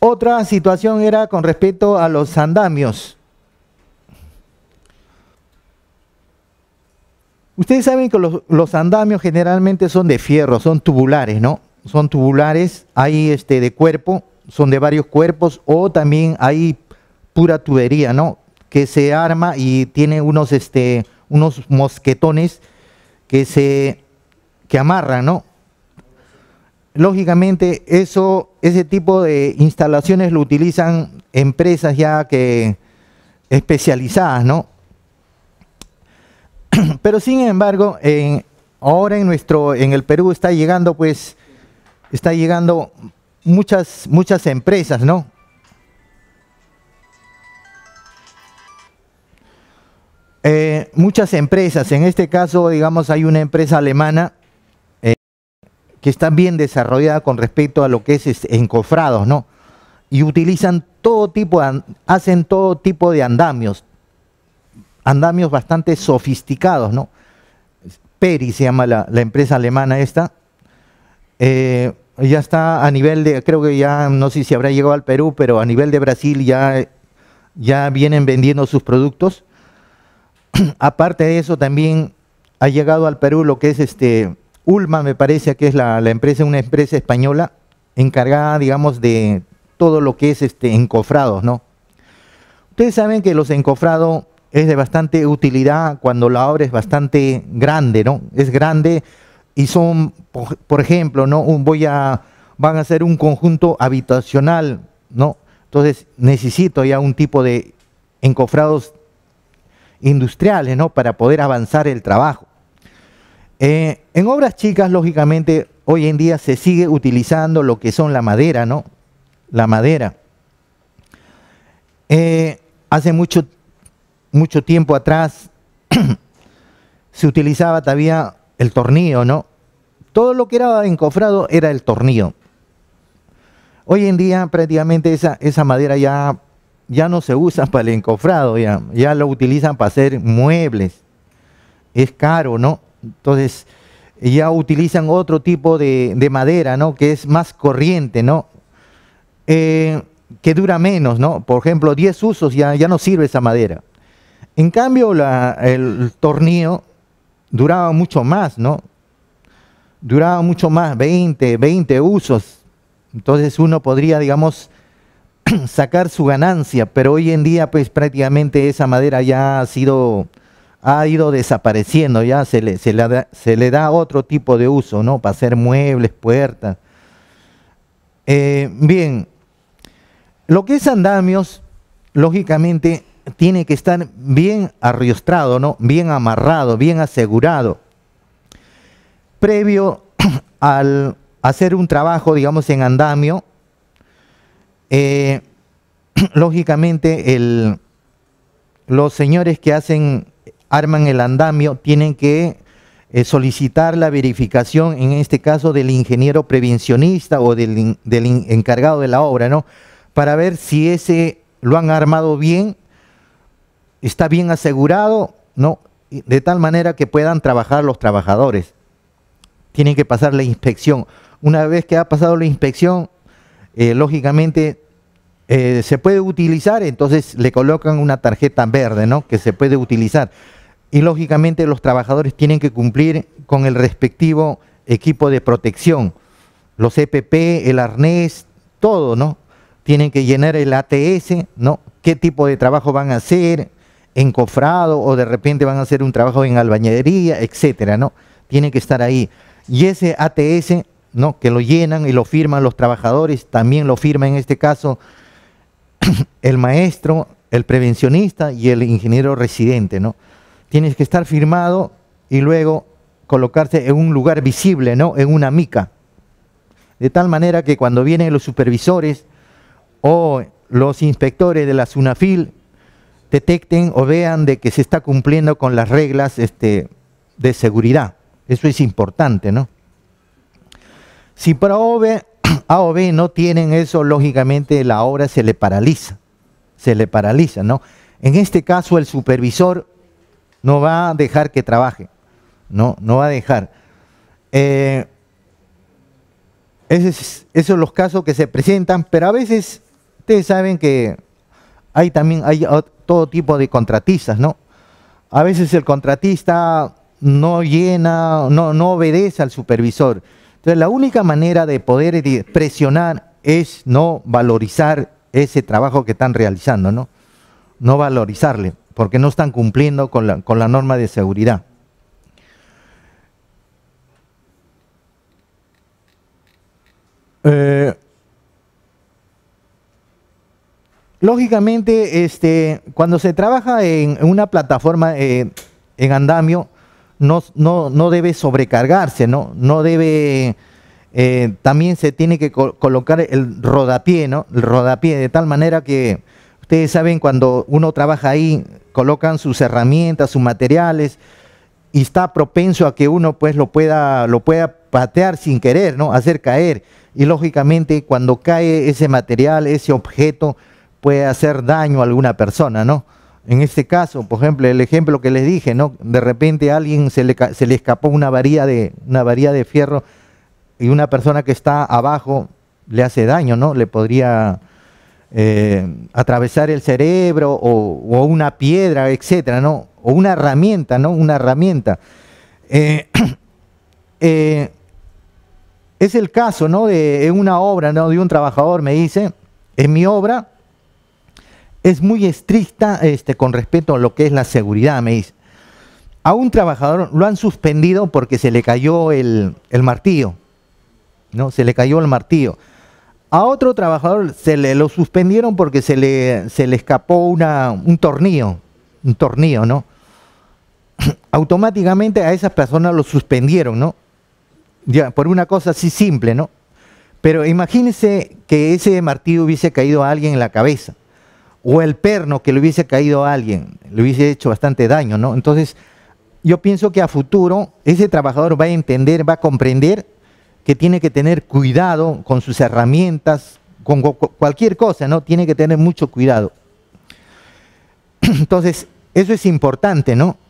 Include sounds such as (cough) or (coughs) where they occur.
Otra situación era con respecto a los andamios. Ustedes saben que los, andamios generalmente son de fierro, son tubulares, ¿no? Son tubulares, hay este de cuerpo, son de varios cuerpos, o también hay pura tubería, ¿no? Que se arma y tiene unos, este, unos mosquetones que se que amarran, ¿no? lógicamente eso, ese tipo de instalaciones lo utilizan empresas ya que especializadas, ¿no? (clears throat) Pero sin embargo, ahora en nuestro, en el Perú está llegando, pues, está llegando muchas, muchas empresas, ¿no? Eh, muchas empresas, en este caso, digamos, hay una empresa alemana que están bien desarrollada con respecto a lo que es encofrados, ¿no? Y utilizan todo tipo, hacen todo tipo de andamios, andamios bastante sofisticados, ¿no? Peri se llama la, empresa alemana esta. Eh, ya está a nivel de, creo que ya, no sé si habrá llegado al Perú, pero a nivel de Brasil ya, ya vienen vendiendo sus productos. (clears throat) Aparte de eso, también ha llegado al Perú lo que es este Ulma, me parece que es la, empresa, una empresa española encargada, digamos, de todo lo que es este encofrados, ¿no? Ustedes saben que los encofrados es de bastante utilidad cuando la obra es bastante grande, ¿no? Es grande y son, por ejemplo, ¿no? Un, voy a, van a ser un conjunto habitacional, ¿no? Entonces necesito ya un tipo de encofrados industriales, ¿no? Para poder avanzar el trabajo. Eh, en obras chicas, lógicamente, hoy en día se sigue utilizando lo que son la madera, ¿no? La madera. Eh, hace mucho, mucho tiempo atrás (clears throat) se utilizaba todavía el tornillo, ¿no? Todo lo que era encofrado era el tornillo. Hoy en día prácticamente esa, madera ya, ya no se usa para el encofrado, ya lo utilizan para hacer muebles. Es caro, ¿no? Entonces ya utilizan otro tipo de, madera, ¿no? Que es más corriente, ¿no? Eh, que dura menos, ¿no? Por ejemplo, 10 usos ya, ya no sirve esa madera. En cambio, el tornillo duraba mucho más, ¿no? Duraba mucho más, 20, 20 usos. Entonces uno podría, digamos, (clears throat) sacar su ganancia, pero hoy en día, pues prácticamente esa madera ya ha sido ha ido desapareciendo, ya se le, se le, da, otro tipo de uso, ¿no? Para hacer muebles, puertas. Eh, bien, lo que es andamios, lógicamente, tiene que estar bien arriostrado, ¿no? Bien amarrado, bien asegurado. Previo (clears throat) al hacer un trabajo, digamos, en andamio, eh, (clears throat) lógicamente los señores que hacen arman el andamio, tienen que eh, solicitar la verificación, en este caso del ingeniero prevencionista o del, encargado de la obra, ¿no? Para ver si ese lo han armado bien, está bien asegurado, ¿no? De tal manera que puedan trabajar los trabajadores. Tienen que pasar la inspección. Una vez que ha pasado la inspección, eh, lógicamente eh, se puede utilizar, entonces le colocan una tarjeta verde, ¿no? Que se puede utilizar. Y lógicamente los trabajadores tienen que cumplir con el respectivo equipo de protección. Los EPP, el arnés, todo, ¿no? Tienen que llenar el ATS, ¿no? ¿Qué tipo de trabajo van a hacer? ¿Encofrado o de repente van a hacer un trabajo en albañadería, etcétera, ¿no? Tienen que estar ahí. Y ese ATS, ¿no? Que lo llenan y lo firman los trabajadores, también lo firma en este caso (coughs) el maestro, el prevencionista y el ingeniero residente, ¿no? Tienes que estar firmado y luego colocarse en un lugar visible, ¿no? En una mica. De tal manera que cuando vienen los supervisores o los inspectores de la SUNAFIL detecten o vean de que se está cumpliendo con las reglas este, de seguridad. Eso es importante, ¿no? Si prove a o B no tienen eso, lógicamente la obra se le paraliza, se le paraliza, ¿no? En este caso el supervisor no va a dejar que trabaje, no, no va a dejar. Eh, esos, son los casos que se presentan, pero a veces ustedes saben que hay también hay todo tipo de contratistas, ¿no? A veces el contratista no llena, no, no obedece al supervisor. Entonces, la única manera de poder presionar es no valorizar ese trabajo que están realizando, ¿no? No valorizarle, porque no están cumpliendo con la, norma de seguridad. Eh, lógicamente, este, cuando se trabaja en una plataforma eh, en andamio, no, no, debe sobrecargarse, ¿no? No debe... Eh, también se tiene que colocar el rodapié, ¿no? El rodapié, de tal manera que ustedes saben cuando uno trabaja ahí, colocan sus herramientas, sus materiales, y está propenso a que uno pues lo pueda, lo pueda patear sin querer, ¿no? Hacer caer. Y lógicamente cuando cae ese material, ese objeto, puede hacer daño a alguna persona, ¿no? En este caso, por ejemplo, el ejemplo que les dije, ¿no? De repente a alguien se le, escapó una varilla, de, una de fierro y una persona que está abajo le hace daño, ¿no? Le podría eh, atravesar el cerebro o, una piedra, etcétera, ¿no? O una herramienta, ¿no? Una herramienta. Eh, (clears throat) eh, es el caso, ¿no? De una obra, ¿no? De un trabajador me dice, en mi obra es muy estricta este, con respecto a lo que es la seguridad, me dice. A un trabajador lo han suspendido porque se le cayó el, martillo, ¿no? Se le cayó el martillo. A otro trabajador se lo suspendieron porque se le, se le escapó una, un tornillo, un tornillo, ¿no? (clears throat) Automáticamente a esas personas lo suspendieron, ¿no? por una cosa así simple, ¿no? Pero imagínense que ese martillo hubiese caído a alguien en la cabeza o el perno que le hubiese caído a alguien, le hubiese hecho bastante daño, ¿no? Entonces, yo pienso que a futuro ese trabajador va a entender, va a comprender que tiene que tener cuidado con sus herramientas, con cualquier cosa, ¿no? Tiene que tener mucho cuidado. (clears throat) Entonces, eso es importante, ¿no?